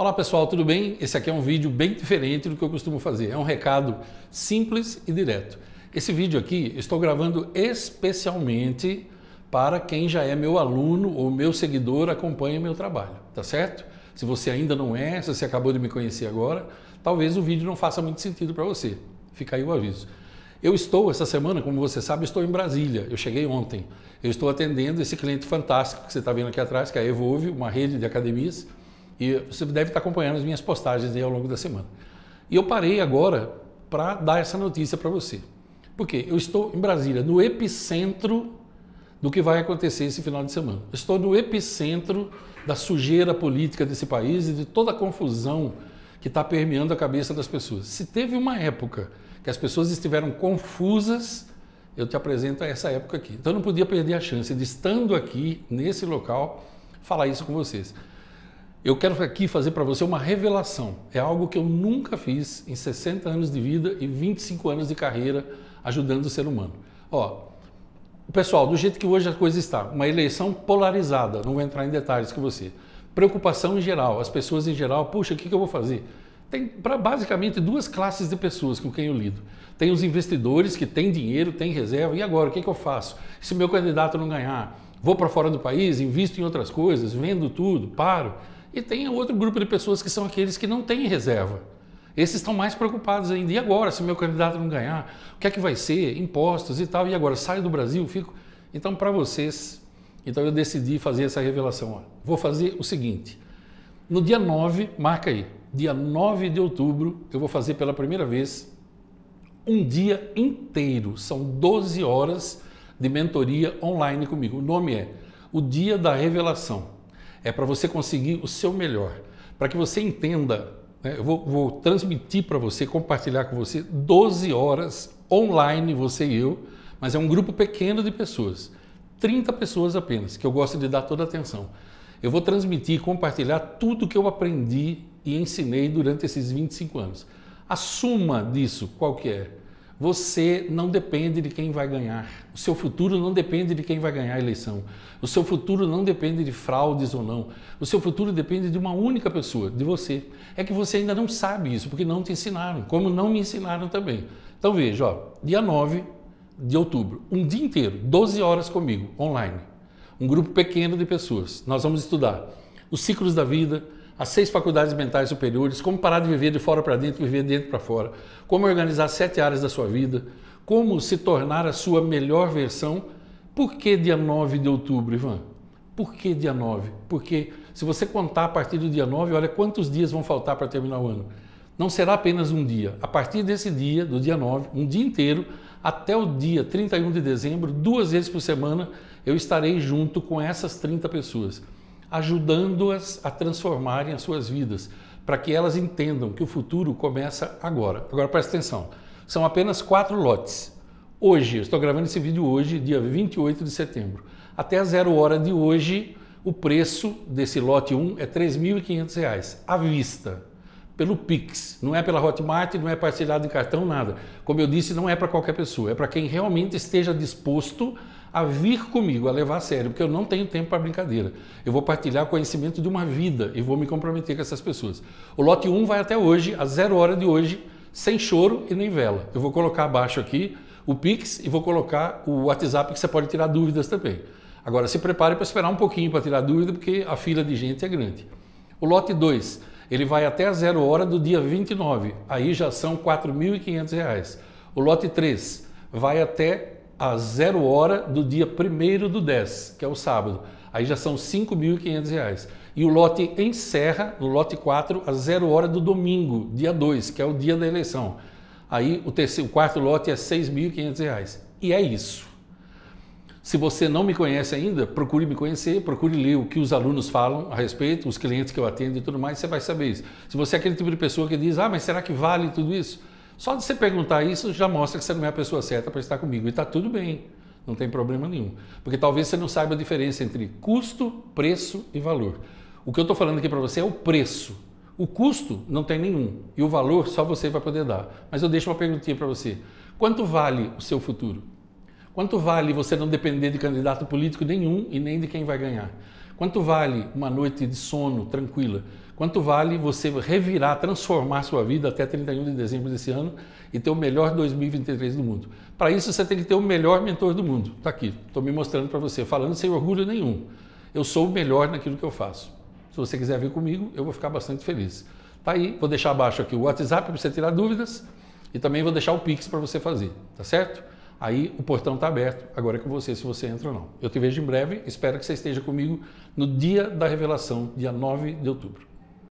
Olá pessoal, tudo bem? Esse aqui é um vídeo bem diferente do que eu costumo fazer. É um recado simples e direto. Esse vídeo aqui estou gravando especialmente para quem já é meu aluno ou meu seguidor acompanha meu trabalho, tá certo? Se você ainda não é, se você acabou de me conhecer agora, talvez o vídeo não faça muito sentido para você. Fica aí o aviso. Eu estou essa semana, como você sabe, estou em Brasília. Eu cheguei ontem. Eu estou atendendo esse cliente fantástico que você está vendo aqui atrás, que é a Evolve, uma rede de academias e você deve estar acompanhando as minhas postagens aí ao longo da semana. E eu parei agora para dar essa notícia para você. Porque eu estou em Brasília, no epicentro do que vai acontecer esse final de semana. Eu estou no epicentro da sujeira política desse país e de toda a confusão que está permeando a cabeça das pessoas. Se teve uma época que as pessoas estiveram confusas, eu te apresento essa época aqui. Então eu não podia perder a chance de, estando aqui, nesse local, falar isso com vocês. Eu quero aqui fazer para você uma revelação. É algo que eu nunca fiz em 60 anos de vida e 25 anos de carreira ajudando o ser humano. Ó, pessoal, do jeito que hoje a coisa está, uma eleição polarizada, não vou entrar em detalhes com você. Preocupação em geral, as pessoas em geral, puxa, o que, que eu vou fazer? Tem pra, basicamente duas classes de pessoas com quem eu lido. Tem os investidores que têm dinheiro, têm reserva, e agora, o que, que eu faço? Se meu candidato não ganhar, vou para fora do país, invisto em outras coisas, vendo tudo, paro. E tem outro grupo de pessoas que são aqueles que não têm reserva. Esses estão mais preocupados ainda. E agora, se meu candidato não ganhar, o que é que vai ser? Impostos e tal. E agora, saio do Brasil, fico. Então, para vocês, então eu decidi fazer essa revelação. Ó. Vou fazer o seguinte: no dia 9, marca aí, dia 9 de outubro, eu vou fazer pela primeira vez um dia inteiro. São 12 horas de mentoria online comigo. O nome é O Dia da Revelação. É para você conseguir o seu melhor, para que você entenda. Né? Eu vou, vou transmitir para você, compartilhar com você 12 horas online, você e eu, mas é um grupo pequeno de pessoas, 30 pessoas apenas, que eu gosto de dar toda a atenção. Eu vou transmitir e compartilhar tudo que eu aprendi e ensinei durante esses 25 anos. A suma disso qual que é? você não depende de quem vai ganhar. O seu futuro não depende de quem vai ganhar a eleição. O seu futuro não depende de fraudes ou não. O seu futuro depende de uma única pessoa, de você. É que você ainda não sabe isso, porque não te ensinaram, como não me ensinaram também. Então veja, ó, dia 9 de outubro, um dia inteiro, 12 horas comigo, online. Um grupo pequeno de pessoas. Nós vamos estudar os ciclos da vida, as seis faculdades mentais superiores, como parar de viver de fora para dentro, e viver de dentro para fora, como organizar sete áreas da sua vida, como se tornar a sua melhor versão. Por que dia 9 de outubro, Ivan? Por que dia 9? Porque se você contar a partir do dia 9, olha quantos dias vão faltar para terminar o ano. Não será apenas um dia. A partir desse dia, do dia 9, um dia inteiro, até o dia 31 de dezembro, duas vezes por semana, eu estarei junto com essas 30 pessoas ajudando-as a transformarem as suas vidas, para que elas entendam que o futuro começa agora. Agora presta atenção, são apenas quatro lotes. Hoje, eu estou gravando esse vídeo hoje, dia 28 de setembro. Até a zero hora de hoje, o preço desse lote 1 é R$ reais à vista, pelo Pix. Não é pela Hotmart, não é parcelado em cartão, nada. Como eu disse, não é para qualquer pessoa, é para quem realmente esteja disposto a vir comigo, a levar a sério, porque eu não tenho tempo para brincadeira. Eu vou partilhar conhecimento de uma vida e vou me comprometer com essas pessoas. O lote 1 vai até hoje, às zero hora de hoje, sem choro e nem vela. Eu vou colocar abaixo aqui o Pix e vou colocar o WhatsApp que você pode tirar dúvidas também. Agora, se prepare para esperar um pouquinho para tirar dúvida, porque a fila de gente é grande. O lote 2, ele vai até a zero hora do dia 29, aí já são R$ 4.500. O lote 3 vai até à zero hora do dia 1 do 10, que é o sábado. Aí já são R$ 5.500. E o lote encerra no lote 4 à zero hora do domingo, dia 2, que é o dia da eleição. Aí o, terceiro, o quarto lote é R$ 6.500. E é isso. Se você não me conhece ainda, procure me conhecer, procure ler o que os alunos falam a respeito, os clientes que eu atendo e tudo mais, você vai saber isso. Se você é aquele tipo de pessoa que diz, ah, mas será que vale tudo isso? Só de você perguntar isso já mostra que você não é a pessoa certa para estar comigo. E está tudo bem, não tem problema nenhum. Porque talvez você não saiba a diferença entre custo, preço e valor. O que eu estou falando aqui para você é o preço. O custo não tem nenhum e o valor só você vai poder dar. Mas eu deixo uma perguntinha para você: quanto vale o seu futuro? Quanto vale você não depender de candidato político nenhum e nem de quem vai ganhar? Quanto vale uma noite de sono tranquila? Quanto vale você revirar, transformar sua vida até 31 de dezembro desse ano e ter o melhor 2023 do mundo? Para isso, você tem que ter o melhor mentor do mundo. Está aqui, estou me mostrando para você, falando sem orgulho nenhum. Eu sou o melhor naquilo que eu faço. Se você quiser vir comigo, eu vou ficar bastante feliz. Tá aí, vou deixar abaixo aqui o WhatsApp para você tirar dúvidas e também vou deixar o Pix para você fazer, tá certo? Aí o portão está aberto, agora é com você se você entra ou não. Eu te vejo em breve, espero que você esteja comigo no dia da revelação, dia 9 de outubro.